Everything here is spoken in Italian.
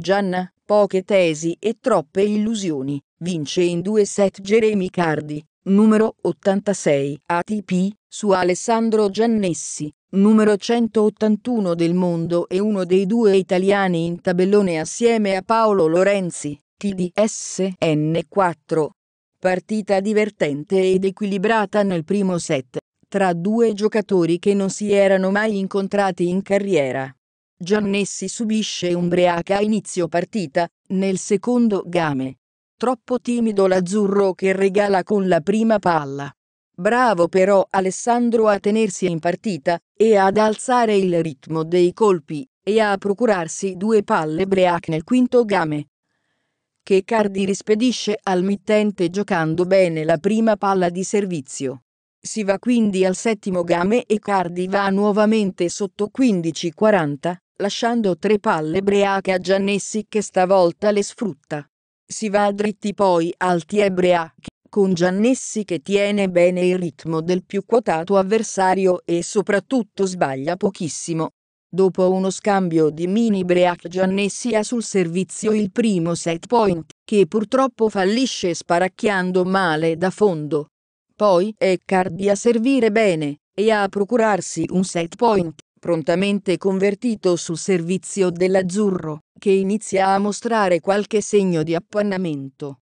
Gianna, poche tesi e troppe illusioni, vince in due set Jeremy Cardi, numero 86 ATP, su Alessandro Giannessi, numero 181 del mondo e uno dei due italiani in tabellone assieme a Paolo Lorenzi, TDSN 4. Partita divertente ed equilibrata nel primo set, tra due giocatori che non si erano mai incontrati in carriera. Giannessi subisce un Umbreaca a inizio partita, nel secondo game. Troppo timido l'azzurro che regala con la prima palla. Bravo però Alessandro a tenersi in partita, e ad alzare il ritmo dei colpi, e a procurarsi due palle break nel quinto game. Che Cardi rispedisce al mittente giocando bene la prima palla di servizio. Si va quindi al settimo game e Cardi va nuovamente sotto 15-40, lasciando tre palle breache a Giannessi che stavolta le sfrutta. Si va dritti poi al e breachi, con Giannessi che tiene bene il ritmo del più quotato avversario e soprattutto sbaglia pochissimo. Dopo uno scambio di mini Breach Giannessi ha sul servizio il primo set point, che purtroppo fallisce sparacchiando male da fondo. Poi è Cardi a servire bene, e a procurarsi un set point prontamente convertito sul servizio dell'azzurro, che inizia a mostrare qualche segno di appannamento.